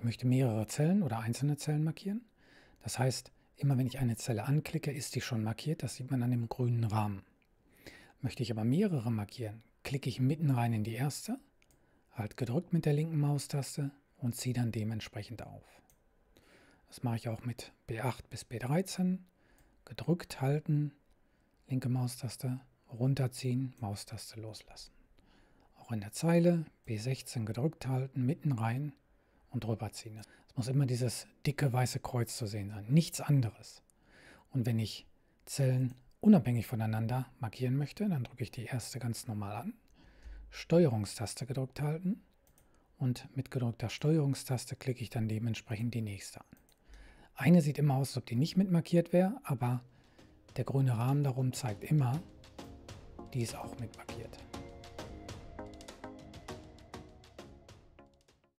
Ich möchte mehrere Zellen oder einzelne Zellen markieren. Das heißt, immer wenn ich eine Zelle anklicke, ist die schon markiert. Das sieht man an dem grünen Rahmen. Möchte ich aber mehrere markieren, klicke ich mitten rein in die erste, halt gedrückt mit der linken Maustaste und ziehe dann dementsprechend auf. Das mache ich auch mit B8 bis B13. Gedrückt halten, linke Maustaste, runterziehen, Maustaste loslassen. Auch in der Zeile B16 gedrückt halten, mitten rein, und drüber ziehen. Es muss immer dieses dicke weiße Kreuz zu sehen sein, nichts anderes. Und wenn ich Zellen unabhängig voneinander markieren möchte, dann drücke ich die erste ganz normal an, Steuerungstaste gedrückt halten und mit gedrückter Steuerungstaste klicke ich dann dementsprechend die nächste an. Eine sieht immer aus, als ob die nicht mit markiert wäre, aber der grüne Rahmen darum zeigt immer, die ist auch mit markiert.